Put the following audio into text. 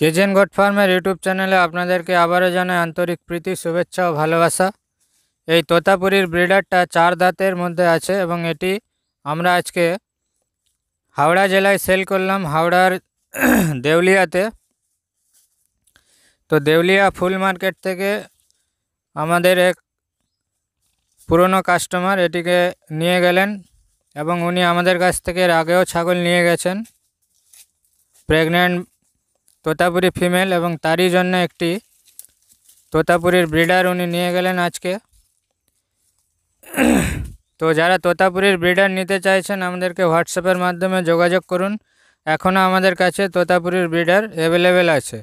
কেজেন god ফার্মের YouTube চ্যানেলে আপনাদেরকে আবারও জানাই আন্তরিক প্রীতি শুভেচ্ছা ও ভালোবাসা এই তোতাপুরীর ব্রিডারটা চার দাঁতের মধ্যে আছে এবং এটি আমরা আজকে হাওড়া জেলায় সেল করলাম হাওড়ার দেউলিয়াতে তো দেউলিয়া ফুল মার্কেট থেকে আমাদের এক পুরনো কাস্টমার এটিকে নিয়ে গেলেন এবং উনি আমাদের কাছ থেকে এর আগেও ছাগল নিয়ে গেছেন প্রেগনেন্ট তোতাপুরি ফিমেল এবং তারই জন্য একটি তোতাপুরির ব্রিডার উনি নিয়ে গেলেন আজকে তো যারা তোতাপুরির ব্রিডার নিতে চাইছেন আমাদেরকে হোয়াটসঅ্যাপের মাধ্যমে যোগাযোগ করুন এখনও আমাদের কাছে তোতাপুরির ব্রিডার অ্যাভেলেবেল আছে